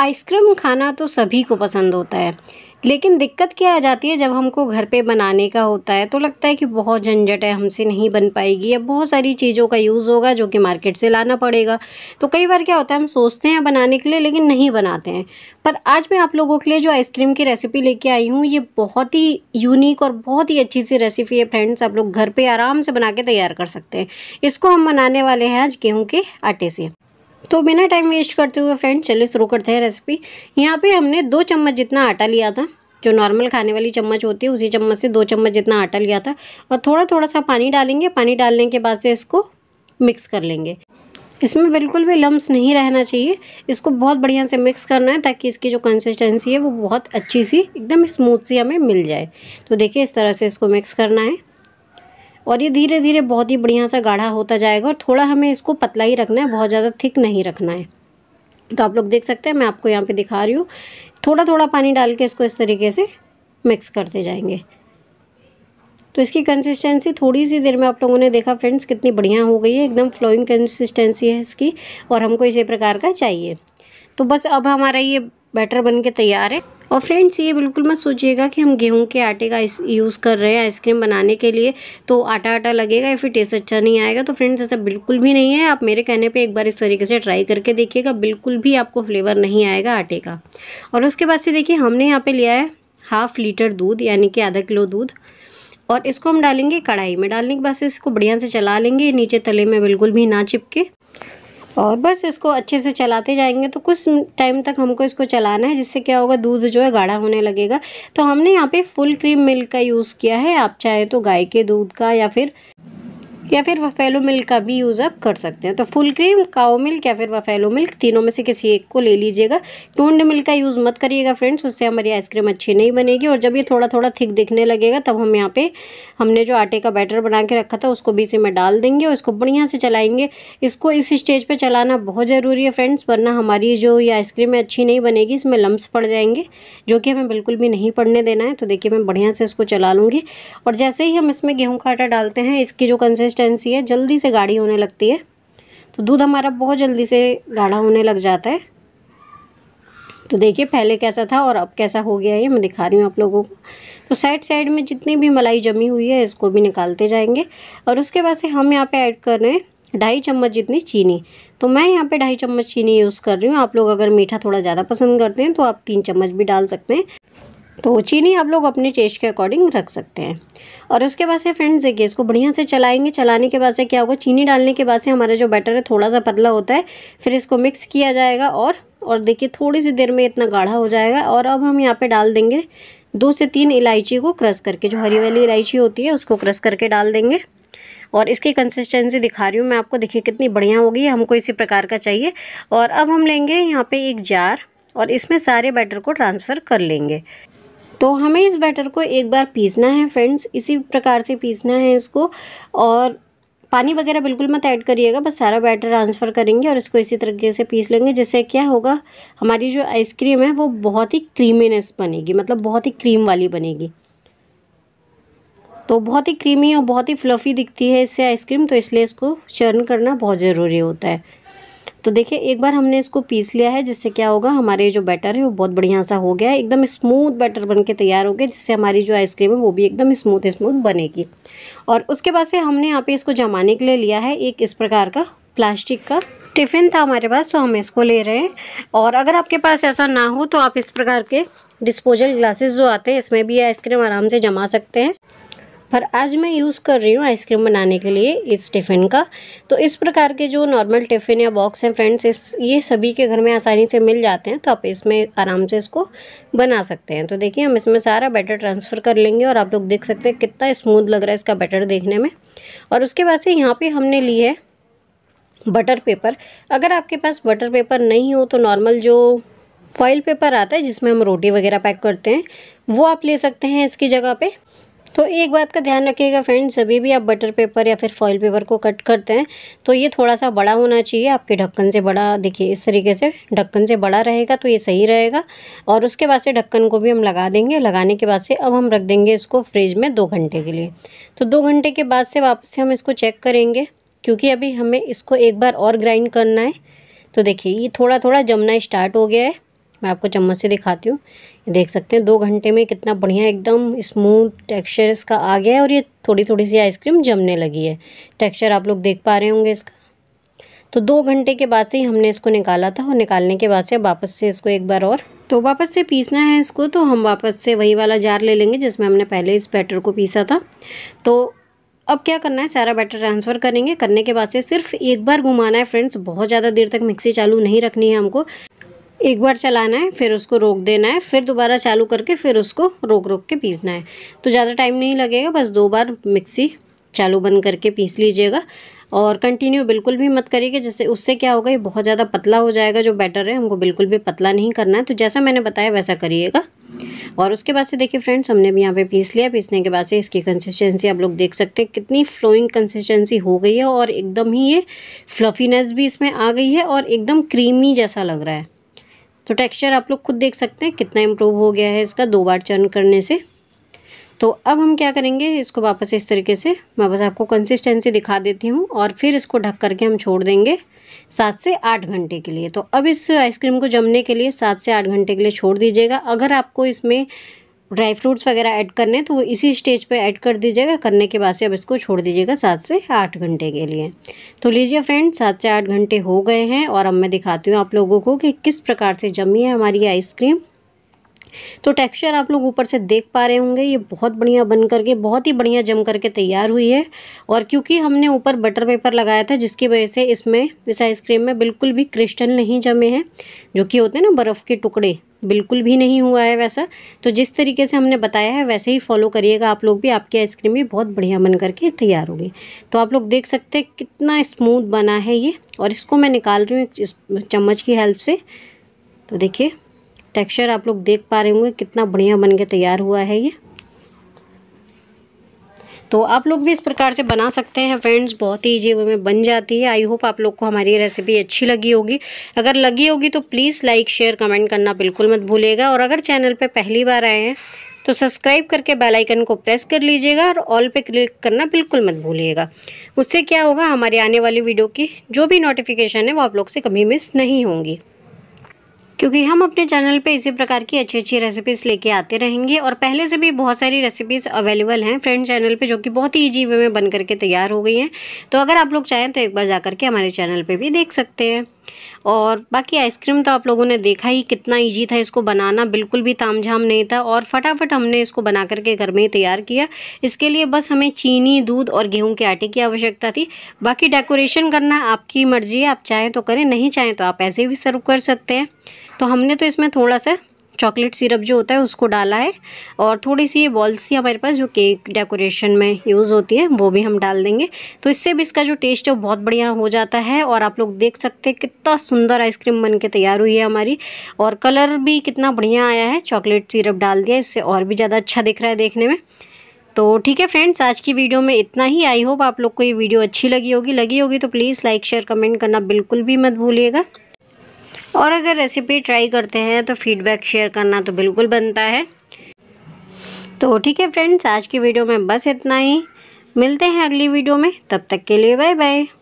ice cream खाना तो सभी को पसंद होता है लेकिन दिक्कत क्या आ जाती है जब हमको घर पे बनाने का होता है तो लगता है कि बहुत झंझट है हमसे नहीं बन पाएगी या बहुत सारी चीज़ों का यूज़ होगा जो कि मार्केट से लाना पड़ेगा तो कई बार क्या होता है हम सोचते हैं बनाने के लिए लेकिन नहीं बनाते हैं पर आज मैं आप लोगों के लिए जो आइसक्रीम की रेसिपी लेके आई हूँ ये बहुत ही यूनिक और बहुत ही अच्छी सी रेसिपी है फ्रेंड्स आप लोग घर पर आराम से बना के तैयार कर सकते हैं इसको हम बनाने वाले हैं आज गेहूँ के आटे से तो बिना टाइम वेस्ट करते हुए फ्रेंड चलिए शुरू करते हैं रेसिपी यहाँ पे हमने दो चम्मच जितना आटा लिया था जो नॉर्मल खाने वाली चम्मच होती है उसी चम्मच से दो चम्मच जितना आटा लिया था और थोड़ा थोड़ा सा पानी डालेंगे पानी डालने के बाद से इसको मिक्स कर लेंगे इसमें बिल्कुल भी लम्ब नहीं रहना चाहिए इसको बहुत बढ़िया से मिक्स करना है ताकि इसकी जो कंसिस्टेंसी है वो बहुत अच्छी सी एकदम स्मूथ सी हमें मिल जाए तो देखिए इस तरह से इसको मिक्स करना है और ये धीरे धीरे बहुत ही बढ़िया सा गाढ़ा होता जाएगा और थोड़ा हमें इसको पतला ही रखना है बहुत ज़्यादा थिक नहीं रखना है तो आप लोग देख सकते हैं मैं आपको यहाँ पे दिखा रही हूँ थोड़ा थोड़ा पानी डाल के इसको इस तरीके से मिक्स करते जाएंगे तो इसकी कंसिस्टेंसी थोड़ी सी देर में आप लोगों ने देखा फ्रेंड्स कितनी बढ़िया हो गई है एकदम फ्लोइंग कंसिस्टेंसी है इसकी और हमको इसी प्रकार का चाहिए तो बस अब हमारा ये बैटर बन के तैयार है और फ्रेंड्स ये बिल्कुल मत सोचिएगा कि हम गेहूं के आटे का यूज़ कर रहे हैं आइसक्रीम बनाने के लिए तो आटा आटा लगेगा या फिर टेस्ट अच्छा नहीं आएगा तो फ्रेंड्स ऐसा बिल्कुल भी नहीं है आप मेरे कहने पे एक बार इस तरीके से ट्राई करके देखिएगा बिल्कुल भी आपको फ्लेवर नहीं आएगा आटे का और उसके बाद से देखिए हमने यहाँ पर लिया है हाफ़ लीटर दूध यानी कि आधा किलो दूध और इसको हम डालेंगे कढ़ाई में डालने के बाद से इसको बढ़िया से चला लेंगे नीचे तले में बिल्कुल भी ना चिपके और बस इसको अच्छे से चलाते जाएंगे तो कुछ टाइम तक हमको इसको चलाना है जिससे क्या होगा दूध जो है गाढ़ा होने लगेगा तो हमने यहाँ पे फुल क्रीम मिल्क का यूज़ किया है आप चाहे तो गाय के दूध का या फिर या फिर वफेलो मिल्क का भी यूज़ आप कर सकते हैं तो फुल क्रीम काओ मिल्क या फिर वफेलो मिल्क तीनों में से किसी एक को ले लीजिएगा टूंड मिल्क का यूज़ मत करिएगा फ्रेंड्स उससे हमारी आइसक्रीम अच्छी नहीं बनेगी और जब ये थोड़ा थोड़ा थिक दिखने लगेगा तब हम यहाँ पर हमने जो आटे का बैटर बना के रखा था उसको भी इसी में डाल देंगे और इसको बढ़िया से चलाएंगे इसको इस स्टेज पर चलाना बहुत ज़रूरी है फ्रेंड्स वरना हमारी जो ये आइसक्रीम है अच्छी नहीं बनेगी इसमें लम्ब्स पड़ जाएंगे जो कि हमें बिल्कुल भी नहीं पड़ने देना है तो देखिए मैं बढ़िया से इसको चला लूँगी और जैसे ही हम इसमें गेहूँ का आटा डालते हैं इसकी जो कंसिस्ट कंसिस्टेंसी है जल्दी से गाढ़ी होने लगती है तो दूध हमारा बहुत जल्दी से गाढ़ा होने लग जाता है तो देखिए पहले कैसा था और अब कैसा हो गया ये मैं दिखा रही हूँ आप लोगों को तो साइड साइड में जितनी भी मलाई जमी हुई है इसको भी निकालते जाएंगे और उसके बाद से हम यहाँ पे ऐड कर रहे हैं ढाई चम्मच जितनी चीनी तो मैं यहाँ पे ढाई चम्मच चीनी यूज़ कर रही हूँ आप लोग अगर मीठा थोड़ा ज़्यादा पसंद करते हैं तो आप तीन चम्मच भी डाल सकते हैं तो चीनी आप लोग अपने टेस्ट के अकॉर्डिंग रख सकते हैं और उसके बाद से फ्रेंड्स देखिए इसको बढ़िया से चलाएंगे चलाने के बाद से क्या होगा चीनी डालने के बाद से हमारा जो बैटर है थोड़ा सा पतला होता है फिर इसको मिक्स किया जाएगा और और देखिए थोड़ी सी देर में इतना गाढ़ा हो जाएगा और अब हम यहाँ पर डाल देंगे दो से तीन इलायची को क्रश करके जो हरी वाली इलायची होती है उसको क्रश करके डाल देंगे और इसकी कंसिस्टेंसी दिखा रही हूँ मैं आपको देखिए कितनी बढ़िया होगी हमको इसी प्रकार का चाहिए और अब हम लेंगे यहाँ पर एक जार और इसमें सारे बैटर को ट्रांसफ़र कर लेंगे तो हमें इस बैटर को एक बार पीसना है फ्रेंड्स इसी प्रकार से पीसना है इसको और पानी वगैरह बिल्कुल मत ऐड करिएगा बस सारा बैटर ट्रांसफ़र करेंगे और इसको इसी तरीके से पीस लेंगे जिससे क्या होगा हमारी जो आइसक्रीम है वो बहुत ही क्रीमीनेस बनेगी मतलब बहुत ही क्रीम वाली बनेगी तो बहुत ही क्रीमी और बहुत ही फ्लफ़ी दिखती है इससे आइसक्रीम तो इसलिए इसको चर्न करना बहुत ज़रूरी होता है तो देखिए एक बार हमने इसको पीस लिया है जिससे क्या होगा हमारे जो बैटर है वो बहुत बढ़िया सा हो गया है एकदम स्मूथ बैटर बन के तैयार हो गया जिससे हमारी जो आइसक्रीम है वो भी एकदम स्मूथ स्मूथ बनेगी और उसके बाद से हमने यहाँ पे इसको जमाने के लिए लिया है एक इस प्रकार का प्लास्टिक का टिफ़िन था हमारे पास तो हम इसको ले रहे हैं और अगर आपके पास ऐसा ना हो तो आप इस प्रकार के डिस्पोजल ग्लासेस जो आते हैं इसमें भी आइसक्रीम आराम से जमा सकते हैं पर आज मैं यूज़ कर रही हूँ आइसक्रीम बनाने के लिए इस टिफ़िन का तो इस प्रकार के जो नॉर्मल टिफ़िन या बॉक्स हैं फ्रेंड्स इस ये सभी के घर में आसानी से मिल जाते हैं तो आप इसमें आराम से इसको बना सकते हैं तो देखिए हम इसमें सारा बैटर ट्रांसफ़र कर लेंगे और आप लोग देख सकते हैं कितना स्मूथ लग रहा है इसका बैटर देखने में और उसके बाद से यहाँ पर हमने ली है बटर पेपर अगर आपके पास बटर पेपर नहीं हो तो नॉर्मल जो फॉइल पेपर आता है जिसमें हम रोटी वगैरह पैक करते हैं वो आप ले सकते हैं इसकी जगह पे तो एक बात का ध्यान रखिएगा फ्रेंड्स जब भी आप बटर पेपर या फिर फॉइल पेपर को कट करते हैं तो ये थोड़ा सा बड़ा होना चाहिए आपके ढक्कन से बड़ा देखिए इस तरीके से ढक्कन से बड़ा रहेगा तो ये सही रहेगा और उसके बाद से ढक्कन को भी हम लगा देंगे लगाने के बाद से अब हम रख देंगे इसको फ्रिज में दो घंटे के लिए तो दो घंटे के बाद से वापस से हम इसको चेक करेंगे क्योंकि अभी हमें इसको एक बार और ग्राइंड करना है तो देखिए ये थोड़ा थोड़ा जमना स्टार्ट हो गया है मैं आपको चम्मच से दिखाती हूँ ये देख सकते हैं दो घंटे में कितना बढ़िया एकदम स्मूथ टेक्सचर इसका आ गया है और ये थोड़ी थोड़ी सी आइसक्रीम जमने लगी है टेक्सचर आप लोग देख पा रहे होंगे इसका तो दो घंटे के बाद से ही हमने इसको निकाला था और निकालने के बाद से वापस से इसको एक बार और तो वापस से पीसना है इसको तो हम वापस से वही वाला जार ले लेंगे जिसमें हमने पहले इस बैटर को पीसा था तो अब क्या करना है सारा बैटर ट्रांसफ़र करेंगे करने के बाद से सिर्फ एक बार घुमाना है फ्रेंड्स बहुत ज़्यादा देर तक मिक्सी चालू नहीं रखनी है हमको एक बार चलाना है फिर उसको रोक देना है फिर दोबारा चालू करके फिर उसको रोक रोक के पीसना है तो ज़्यादा टाइम नहीं लगेगा बस दो बार मिक्सी चालू बंद करके पीस लीजिएगा और कंटिन्यू बिल्कुल भी मत करिए जैसे उससे क्या होगा ये बहुत ज़्यादा पतला हो जाएगा जो बैटर है हमको बिल्कुल भी पतला नहीं करना है तो जैसा मैंने बताया वैसा करिएगा और उसके बाद से देखिए फ्रेंड्स हमने भी यहाँ पे पीस लिया पीसने के बाद से इसकी कंसिस्टेंसी आप लोग देख सकते हैं कितनी फ्लोइंग कंसिस्टेंसी हो गई है और एकदम ही ये फ्लफीनेस भी इसमें आ गई है और एकदम क्रीमी जैसा लग रहा है तो टेक्सचर आप लोग खुद देख सकते हैं कितना इम्प्रूव हो गया है इसका दो बार चर्न करने से तो अब हम क्या करेंगे इसको वापस इस तरीके से मैं बस आपको कंसिस्टेंसी दिखा देती हूँ और फिर इसको ढक करके हम छोड़ देंगे सात से आठ घंटे के लिए तो अब इस आइसक्रीम को जमने के लिए सात से आठ घंटे के लिए छोड़ दीजिएगा अगर आपको इसमें ड्राई फ्रूट्स वगैरह ऐड करने हैं तो वो इसी स्टेज पे ऐड कर दीजिएगा करने के बाद से अब इसको छोड़ दीजिएगा सात से आठ घंटे के लिए तो लीजिए फ्रेंड सात से आठ घंटे हो गए हैं और अब मैं दिखाती हूँ आप लोगों को कि किस प्रकार से जमी है हमारी आइसक्रीम तो टेक्सचर आप लोग ऊपर से देख पा रहे होंगे ये बहुत बढ़िया बन करके बहुत ही बढ़िया जम करके तैयार हुई है और क्योंकि हमने ऊपर बटर पेपर लगाया था जिसकी वजह से इसमें इस आइसक्रीम में बिल्कुल भी क्रिस्टल नहीं जमे हैं जो कि होते हैं ना बर्फ़ के टुकड़े बिल्कुल भी नहीं हुआ है वैसा तो जिस तरीके से हमने बताया है वैसे ही फॉलो करिएगा आप लोग भी आपकी आइसक्रीम भी बहुत बढ़िया बन करके तैयार होगी तो आप लोग देख सकते हैं कितना स्मूथ बना है ये और इसको मैं निकाल रही हूँ चम्मच की हेल्प से तो देखिए टेक्सचर आप लोग देख पा रहे होंगे कितना बढ़िया बन के तैयार हुआ है ये तो आप लोग भी इस प्रकार से बना सकते हैं फ्रेंड्स बहुत ही ईजी वे में बन जाती है आई होप आप लोग को हमारी रेसिपी अच्छी लगी होगी अगर लगी होगी तो प्लीज़ लाइक शेयर कमेंट करना बिल्कुल मत भूलिएगा और अगर चैनल पर पहली बार आए हैं तो सब्सक्राइब करके बेल आइकन को प्रेस कर लीजिएगा और ऑल पे क्लिक करना बिल्कुल मत भूलिएगा उससे क्या होगा हमारे आने वाली वीडियो की जो भी नोटिफिकेशन है वो आप लोग से कभी मिस नहीं होंगी क्योंकि हम अपने चैनल पे इसी प्रकार की अच्छी अच्छी रेसिपीज़ लेके आते रहेंगे और पहले से भी बहुत सारी रेसिपीज़ अवेलेबल हैं फ्रेंड चैनल पे जो कि बहुत ही ईजी वे में बन करके तैयार हो गई हैं तो अगर आप लोग चाहें तो एक बार जा के हमारे चैनल पर भी देख सकते हैं और बाकी आइसक्रीम तो आप लोगों ने देखा ही कितना इजी था इसको बनाना बिल्कुल भी ताम झाम नहीं था और फटाफट हमने इसको बना करके घर में ही तैयार किया इसके लिए बस हमें चीनी दूध और गेहूं के आटे की आवश्यकता थी बाकी डेकोरेशन करना आपकी मर्ज़ी है आप चाहें तो करें नहीं चाहें तो आप ऐसे भी सर्व कर सकते हैं तो हमने तो इसमें थोड़ा सा चॉकलेट सिरप जो होता है उसको डाला है और थोड़ी सी ये बॉल्स थी हमारे पास जो केक डेकोरेशन में यूज़ होती है वो भी हम डाल देंगे तो इससे भी इसका जो टेस्ट है वो बहुत बढ़िया हो जाता है और आप लोग देख सकते हैं कितना सुंदर आइसक्रीम बन के तैयार हुई है हमारी और कलर भी कितना बढ़िया आया है चॉकलेट सिरप डाल दिया इससे और भी ज़्यादा अच्छा दिख रहा है देखने में तो ठीक है फ्रेंड्स आज की वीडियो में इतना ही आई होप आप लोग को ये वीडियो अच्छी लगी होगी लगी होगी तो प्लीज़ लाइक शेयर कमेंट करना बिल्कुल भी मत भूलिएगा और अगर रेसिपी ट्राई करते हैं तो फीडबैक शेयर करना तो बिल्कुल बनता है तो ठीक है फ्रेंड्स आज की वीडियो में बस इतना ही मिलते हैं अगली वीडियो में तब तक के लिए बाय बाय